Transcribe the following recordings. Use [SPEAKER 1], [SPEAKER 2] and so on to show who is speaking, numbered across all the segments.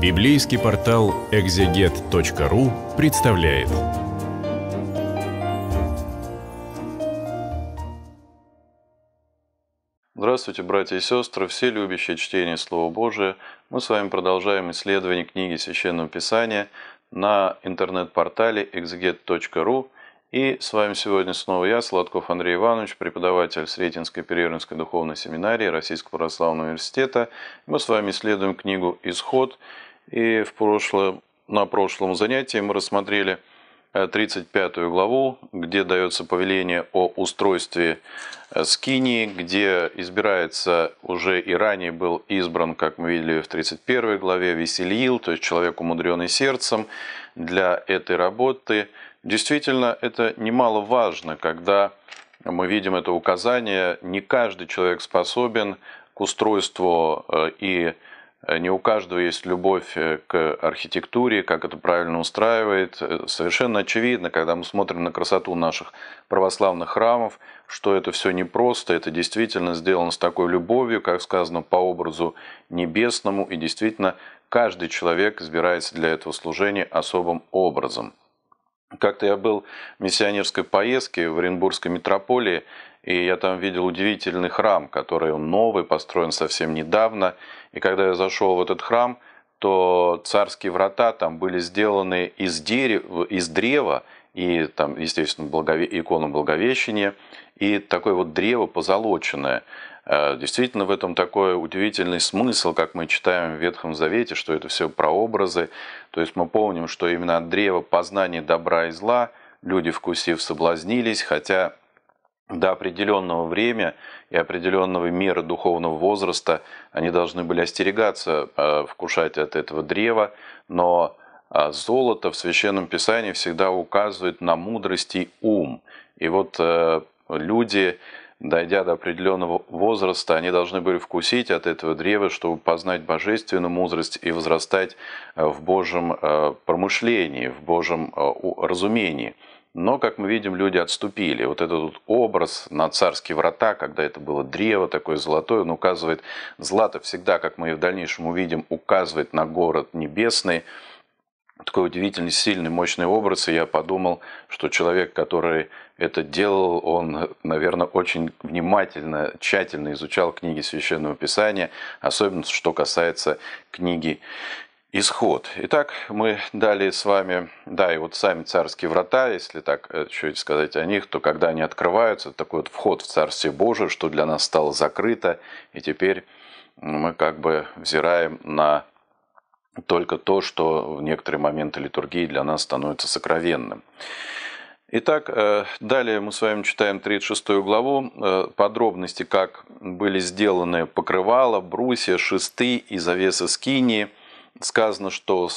[SPEAKER 1] Библейский портал экзегет.ру представляет. Здравствуйте, братья и сестры, все любящие чтение Слова Божия. Мы с вами продолжаем исследование книги Священного Писания на интернет-портале exeget.ru, И с вами сегодня снова я, Сладков Андрей Иванович, преподаватель Сретенской Перервинской духовной семинарии Российского православного университета. Мы с вами исследуем книгу «Исход», и в прошлом, на прошлом занятии мы рассмотрели 35 э, главу, где дается повеление о устройстве э, Скинии, где избирается уже и ранее был избран, как мы видели в 31 главе, Весельил, то есть человек, умудренный сердцем для этой работы. Действительно, это немаловажно, когда мы видим это указание, не каждый человек способен к устройству э, и Э, не у каждого есть любовь э, к архитектуре, как это правильно устраивает. Э, совершенно очевидно, когда мы смотрим на красоту наших православных храмов, что это все непросто, это действительно сделано с такой любовью, как сказано, по образу небесному, и действительно каждый человек избирается для этого служения особым образом. Как-то я был в миссионерской поездке в Оренбургской митрополии, и я там видел удивительный храм, который он новый, построен совсем недавно. И когда я зашел в этот храм, то царские врата там были сделаны из, дерева, из древа, и там, естественно, благове... икона Благовещения, и такое вот древо позолоченное. Э, действительно, в этом такой удивительный смысл, как мы читаем в Ветхом Завете, что это все прообразы. То есть мы помним, что именно от древа познания добра и зла люди, вкусив, соблазнились, хотя до определенного времени и определенного меры духовного возраста они должны были остерегаться а, вкушать от этого древа, но а, золото в Священном Писании всегда указывает на мудрость и ум. И вот э, люди, дойдя до определенного возраста, они должны были вкусить от этого древа, чтобы познать божественную мудрость и возрастать э, в Божьем э, промышлении, в Божьем разумении. Но, как мы видим, люди отступили. Вот этот вот образ на царские врата, когда это было древо такое золотое, он указывает, злато всегда, как мы и в дальнейшем увидим, указывает на город небесный. Такой удивительный, сильный, мощный образ, и я подумал, что человек, который это делал, он, наверное, очень внимательно, тщательно изучал книги Священного Писания, особенно что касается книги исход. Итак, мы далее с вами, да, и вот сами царские врата, если так э, чуть сказать о них, то когда они открываются, такой вот вход в Царствие Божие, что для нас стало закрыто, и теперь мы как бы взираем на только то, что в некоторые моменты литургии для нас становится сокровенным. Итак, э, далее мы с вами читаем 36 главу, э, подробности, как были сделаны покрывала, брусья, шесты и завесы скинии – сказано, что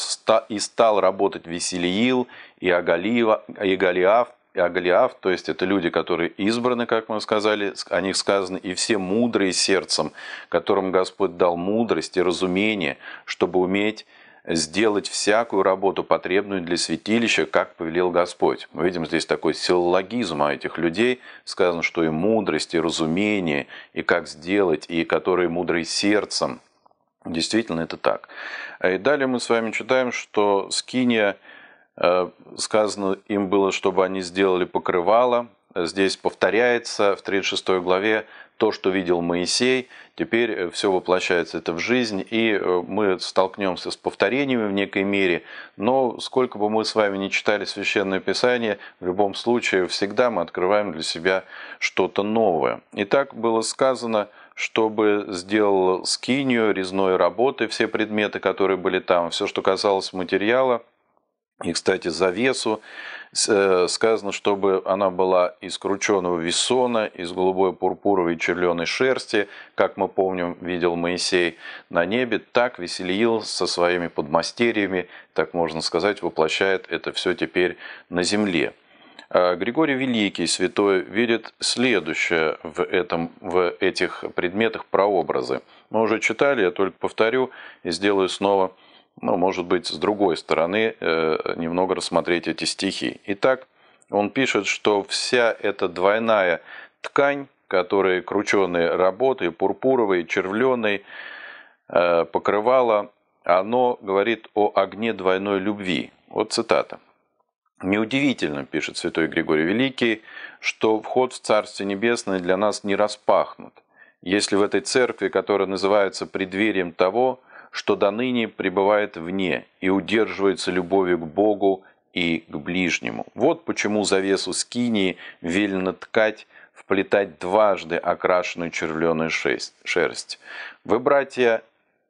[SPEAKER 1] и стал работать Веселиил, и Агалиев, и Голиаф, и Агалиаф, то есть это люди, которые избраны, как мы сказали, о них сказано, и все мудрые сердцем, которым Господь дал мудрость и разумение, чтобы уметь сделать всякую работу, потребную для святилища, как повелел Господь. Мы видим здесь такой силлогизм о этих людей. Сказано, что и мудрость, и разумение, и как сделать, и которые мудрые сердцем, Действительно, это так. Э, и далее мы с вами читаем, что Скиния, э, сказано им было, чтобы они сделали покрывало. Э, здесь повторяется в 36 главе то, что видел Моисей, теперь все воплощается это в жизнь, и мы столкнемся с повторениями в некой мере, но сколько бы мы с вами не читали Священное Писание, в любом случае всегда мы открываем для себя что-то новое. И так было сказано – чтобы сделал скинию, резной работы, все предметы, которые были там, все, что касалось материала. И, кстати, завесу э, сказано, чтобы она была из крученого весона, из голубой пурпуровой черленой шерсти, как мы помним, видел Моисей на небе, так веселил со своими подмастерьями, так можно сказать, воплощает это все теперь на земле. Э, Григорий Великий, святой, видит следующее в, этом, в этих предметах прообразы. Мы уже читали, я только повторю и сделаю снова, ну, может быть, с другой стороны, э, немного рассмотреть эти стихи. Итак, он пишет, что вся эта двойная ткань, которые крученые работы, пурпуровые, червленые, э, покрывала, оно говорит о огне двойной любви. Вот цитата. Неудивительно, пишет святой Григорий Великий, что вход в Царствие Небесное для нас не распахнут, если в этой церкви, которая называется преддверием того, что до ныне пребывает вне и удерживается любовью к Богу и к ближнему. Вот почему завесу скинии велено ткать, вплетать дважды окрашенную червленую шерсть. Вы, братья,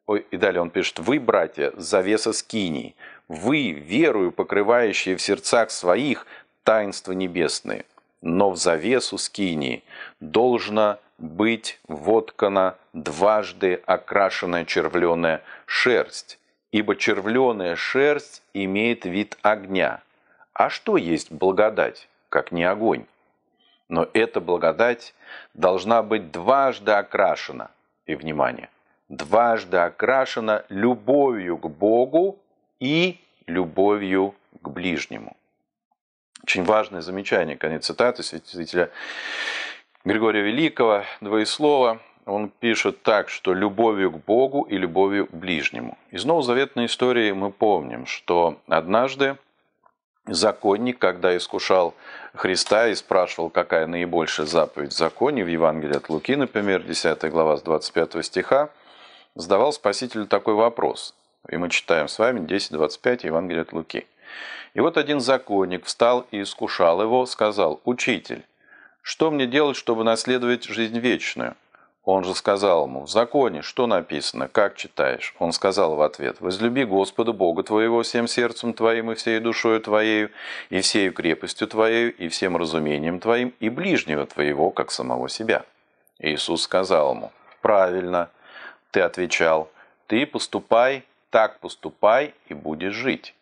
[SPEAKER 1] ой, и далее он пишет, вы, братья, завеса скинии, вы, верую, покрывающие в сердцах своих таинства небесные, но в завесу скинии должно быть воткана дважды окрашенная червленая шерсть, ибо червленая шерсть имеет вид огня. А что есть благодать, как не огонь? Но эта благодать должна быть дважды окрашена, и внимание, дважды окрашена любовью к Богу и любовью к ближнему. Очень важное замечание, конец цитаты святителя Григория Великого, двоеслова. Он пишет так, что любовью к Богу и любовью к ближнему. Из новозаветной истории мы помним, что однажды законник, когда искушал Христа и спрашивал, какая наибольшая заповедь в законе, в Евангелии от Луки, например, 10 глава с 25 стиха, задавал Спасителю такой вопрос – и мы читаем с вами 10.25 Евангелия от Луки. «И вот один законник встал и искушал его, сказал, «Учитель, что мне делать, чтобы наследовать жизнь вечную?» Он же сказал ему, «В законе что написано, как читаешь?» Он сказал в ответ, «Возлюби Господа Бога твоего всем сердцем твоим и всей душою твоею, и всей крепостью твоею, и всем разумением твоим, и ближнего твоего, как самого себя». Иисус сказал ему, «Правильно, ты отвечал, ты поступай так поступай и будешь жить.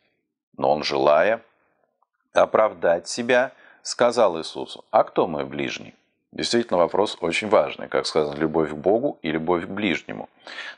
[SPEAKER 1] Но он, желая оправдать себя, сказал Иисусу, а кто мой ближний? Действительно, вопрос очень важный, как сказано, любовь к Богу и любовь к ближнему.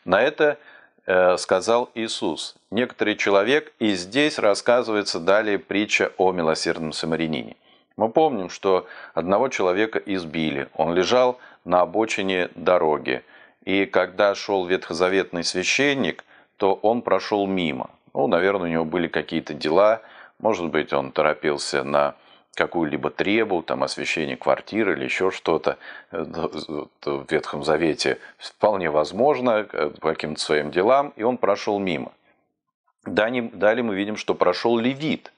[SPEAKER 1] На это э, сказал Иисус, некоторый человек, и здесь рассказывается далее притча о милосердном самарянине. Мы помним, что одного человека избили, он лежал на обочине дороги, и когда шел ветхозаветный священник – что он прошел мимо. Ну, наверное, у него были какие-то дела, может быть, он торопился на какую-либо требу, там, освещение квартиры или еще что-то э, ну, в Ветхом Завете, вполне возможно, э, по каким-то своим делам, и он прошел мимо. Далее мы видим, что прошел левит.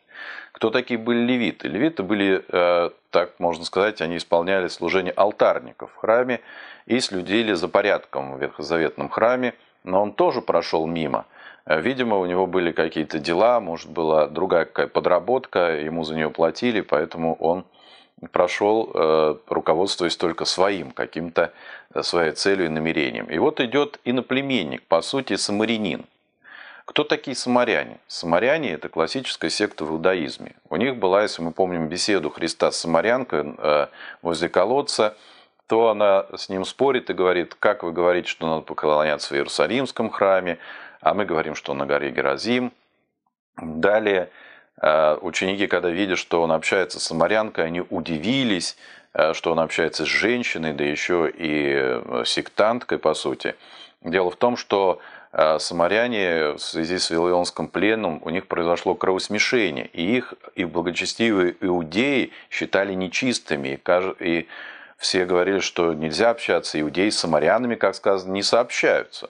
[SPEAKER 1] Кто такие были левиты? Левиты были, э, так можно сказать, они исполняли служение алтарников в храме и следили за порядком в Ветхозаветном храме, но он тоже прошел мимо. Э, видимо, у него были какие-то дела, может, была другая какая подработка, ему за нее платили, поэтому он прошел, э, руководствуясь только своим, каким-то э, своей целью и намерением. И вот идет иноплеменник, по сути, самарянин. Кто такие самаряне? Самаряне – это классическая секта в иудаизме. У них была, если мы помним, беседу Христа с самарянкой возле колодца – то она с ним спорит и говорит, как вы говорите, что надо поклоняться в Иерусалимском храме, а мы говорим, что на горе Геразим. Далее э, ученики, когда видят, что он общается с самарянкой, они удивились, э, что он общается с женщиной, да еще и э, сектанткой, по сути. Дело в том, что самаряне в связи с Вавилонским пленом, у них произошло кровосмешение, и их и благочестивые иудеи считали нечистыми, и все говорили, что нельзя общаться, иудеи с самарянами, как сказано, не сообщаются.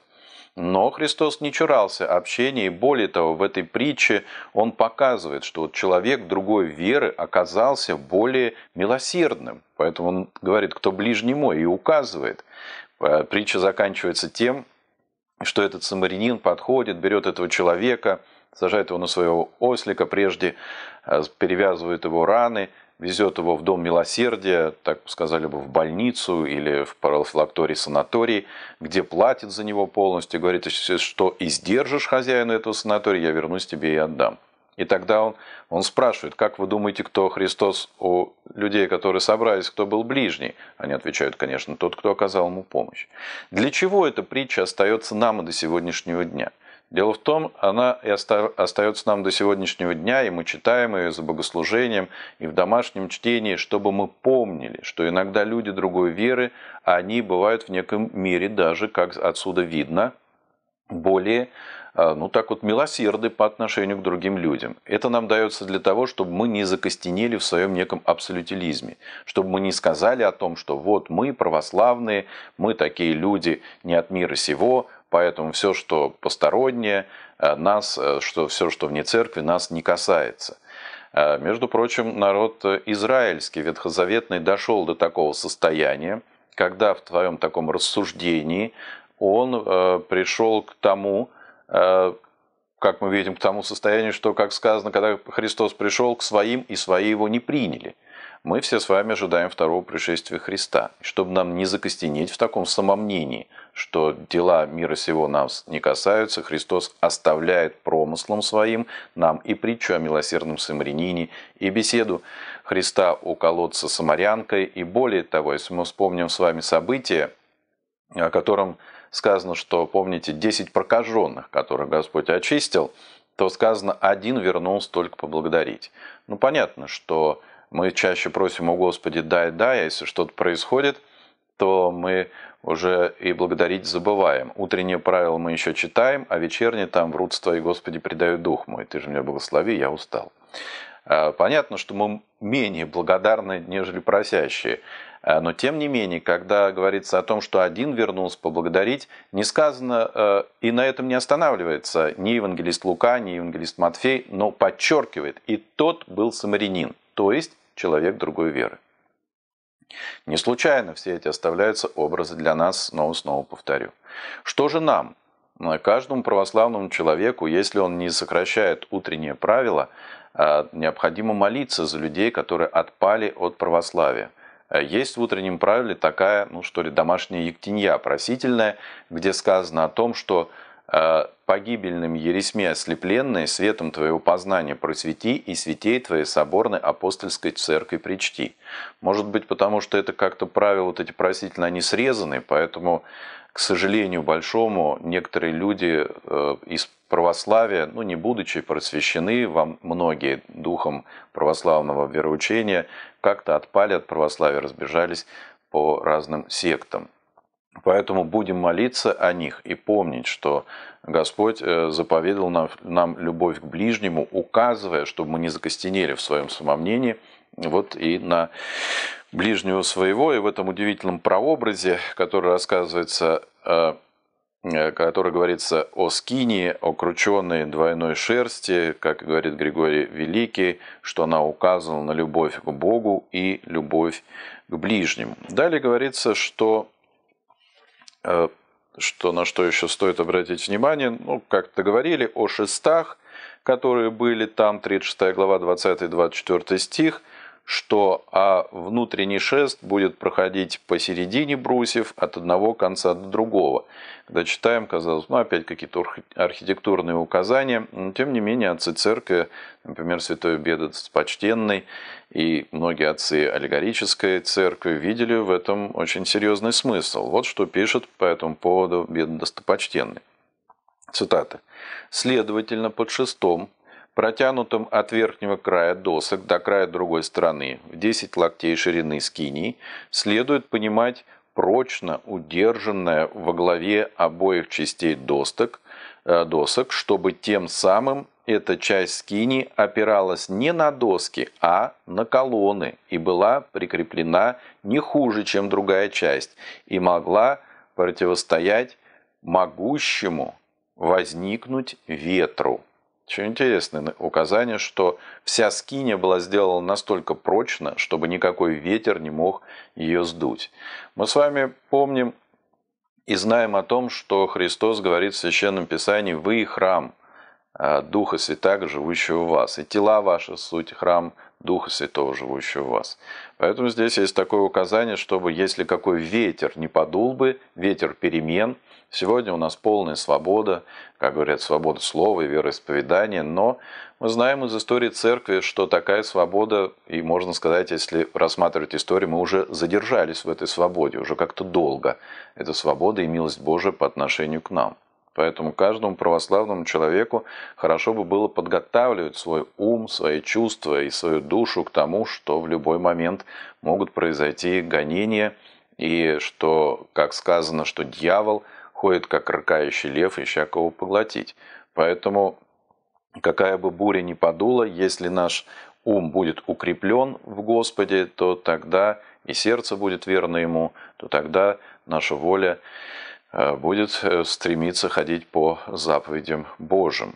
[SPEAKER 1] Но Христос не чурался общения, и более того, в этой притче он показывает, что вот человек другой веры оказался более милосердным. Поэтому он говорит, кто ближний мой, и указывает. Э, притча заканчивается тем, что этот самарянин подходит, берет этого человека, сажает его на своего ослика, прежде э, перевязывает его раны – везет его в дом милосердия, так сказали бы, в больницу или в профилакторий санаторий, где платит за него полностью, говорит, что издержишь хозяина этого санатория, я вернусь тебе и отдам. И тогда он, он спрашивает, как вы думаете, кто Христос у людей, которые собрались, кто был ближний? Они отвечают, конечно, тот, кто оказал ему помощь. Для чего эта притча остается нам и до сегодняшнего дня? – Дело в том, она и остается нам до сегодняшнего дня, и мы читаем ее за богослужением и в домашнем чтении, чтобы мы помнили, что иногда люди другой веры, а они бывают в неком мире даже, как отсюда видно, более, э, ну так вот, милосерды по отношению к другим людям. Это нам дается для того, чтобы мы не закостенели в своем неком абсолютилизме, чтобы мы не сказали о том, что вот мы православные, мы такие люди не от мира сего, Поэтому все, что постороннее, э, нас, э, что, все, что вне церкви, нас не касается. Э, между прочим, народ израильский, ветхозаветный, дошел до такого состояния, когда в твоем таком рассуждении он пришел к тому, как мы видим, к тому состоянию, что, как сказано, когда Христос пришел к своим, и свои его не приняли мы все с вами ожидаем второго пришествия Христа. чтобы нам не закостенеть в таком самомнении, что дела мира сего нас не касаются, Христос оставляет промыслом своим нам и притчу о милосердном самарянине, и беседу Христа у колодца самарянкой. И более того, если мы вспомним с вами события, о котором сказано, что, помните, 10 прокаженных, которых Господь очистил, то сказано, один вернулся только поблагодарить. Ну, понятно, что мы чаще просим у Господи «дай, дай», а если что-то происходит, то мы уже и благодарить забываем. Утреннее правило мы еще читаем, а вечернее там в рудство и Господи предаю дух мой, ты же меня благослови, я устал. А, понятно, что мы менее благодарны, нежели просящие. А, но тем не менее, когда говорится о том, что один вернулся поблагодарить, не сказано, э, и на этом не останавливается ни евангелист Лука, ни евангелист Матфей, но подчеркивает, и тот был самарянин, то есть человек другой веры. Не случайно все эти оставляются образы для нас, снова-снова повторю. Что же нам, э, каждому православному человеку, если он не сокращает утреннее правило, э, необходимо молиться за людей, которые отпали от православия. Э, есть в утреннем правиле такая, ну что ли, домашняя ектинья просительная, где сказано о том, что Э, погибельным ересме ослепленные, светом твоего познания просвети и святей твоей соборной апостольской церкви причти. Может быть, потому что это как-то правило вот эти просительно, они срезаны, поэтому, к сожалению большому, некоторые люди э, из православия, ну не будучи просвещены, вам многие духом православного вероучения как-то отпали от православия, разбежались по разным сектам. Поэтому будем молиться о них и помнить, что Господь э, заповедал нам, нам любовь к ближнему, указывая, чтобы мы не закостенели в своем самомнении, вот и на ближнего своего. И в этом удивительном прообразе, который рассказывается, э, э, который говорится о скинии, о крученной двойной шерсти, как говорит Григорий Великий, что она указывала на любовь к Богу и любовь к ближнему. Далее говорится, что Э, что, на что еще стоит обратить внимание, ну, как то говорили о шестах, которые были там, 36 глава, 20-24 стих – что а внутренний шест будет проходить посередине брусьев от одного конца до другого. Когда читаем, казалось, ну опять какие-то архитектурные указания, но тем не менее отцы церкви, например, Святой Бедец Почтенный и многие отцы аллегорической церкви видели в этом очень серьезный смысл. Вот что пишет по этому поводу Бедец Достопочтенный. Цитата. «Следовательно, под шестом протянутым от верхнего края досок до края другой стороны в 10 локтей ширины скинии, следует понимать прочно удержанное во главе обоих частей досок э, досок, чтобы тем самым эта часть скини опиралась не на доски, а на колонны и была прикреплена не хуже, чем другая часть, и могла противостоять могущему возникнуть ветру. Еще интересное указание, что вся скиня была сделана настолько прочно, чтобы никакой ветер не мог ее сдуть. Мы с вами помним и знаем о том, что Христос говорит в Священном Писании «Вы – храм а, Духа Святаго, живущего в вас, и тела ваши – суть храм Духа Святого, живущего в вас. Поэтому здесь есть такое указание, чтобы, если какой ветер не подул бы, ветер перемен, сегодня у нас полная свобода, как говорят, свобода слова и вероисповедания, но мы знаем из истории церкви, что такая свобода, и можно сказать, если рассматривать историю, мы уже задержались в этой свободе, уже как-то долго. Это свобода и милость Божия по отношению к нам. Поэтому каждому православному человеку хорошо бы было подготавливать свой ум, свои чувства и свою душу к тому, что в любой момент могут произойти гонения, и что, как сказано, что дьявол ходит как рыкающий лев, ища кого поглотить. Поэтому какая бы буря ни подула, если наш ум будет укреплен в Господе, то тогда и сердце будет верно Ему, то тогда наша воля Э, будет э, стремиться ходить по заповедям Божьим.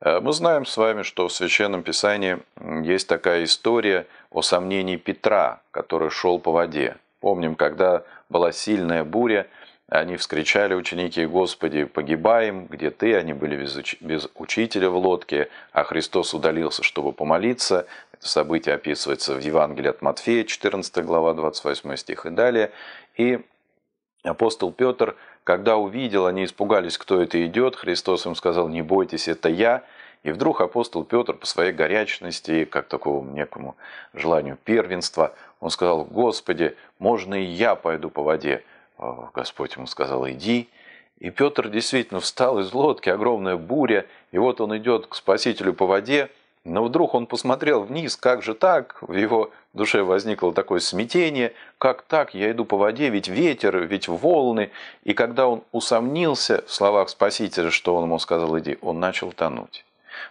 [SPEAKER 1] Э, мы знаем с вами, что в Священном Писании есть такая история о сомнении Петра, который шел по воде. Помним, когда была сильная буря, они вскричали ученики, «Господи, погибаем, где Ты?» Они были без, уч... без учителя в лодке, а Христос удалился, чтобы помолиться. Это событие описывается в Евангелии от Матфея, 14 глава, 28 стих и далее. И апостол Петр – когда увидел, они испугались, кто это идет. Христос им сказал, не бойтесь, это я. И вдруг апостол Петр по своей горячности и как такому некому желанию первенства, он сказал, Господи, можно и я пойду по воде? А Господь ему сказал, иди. И Петр действительно встал из лодки, огромная буря, и вот он идет к Спасителю по воде, но вдруг он посмотрел вниз, как же так? В его душе возникло такое смятение. Как так? Я иду по воде, ведь ветер, ведь волны. И когда он усомнился в словах Спасителя, что он ему сказал, иди, он начал тонуть.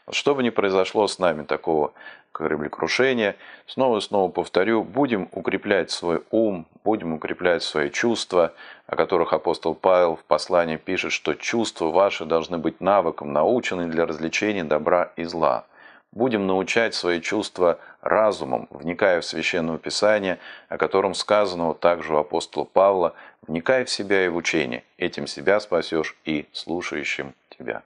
[SPEAKER 1] Вот что бы ни произошло с нами такого кораблекрушения, снова и снова повторю, будем укреплять свой ум, будем укреплять свои чувства, о которых апостол Павел в послании пишет, что чувства ваши должны быть навыком, научены для развлечения добра и зла – будем научать свои чувства разумом, вникая в Священное Писание, о котором сказано также у апостола Павла, «Вникай в себя и в учение, этим себя спасешь и слушающим тебя».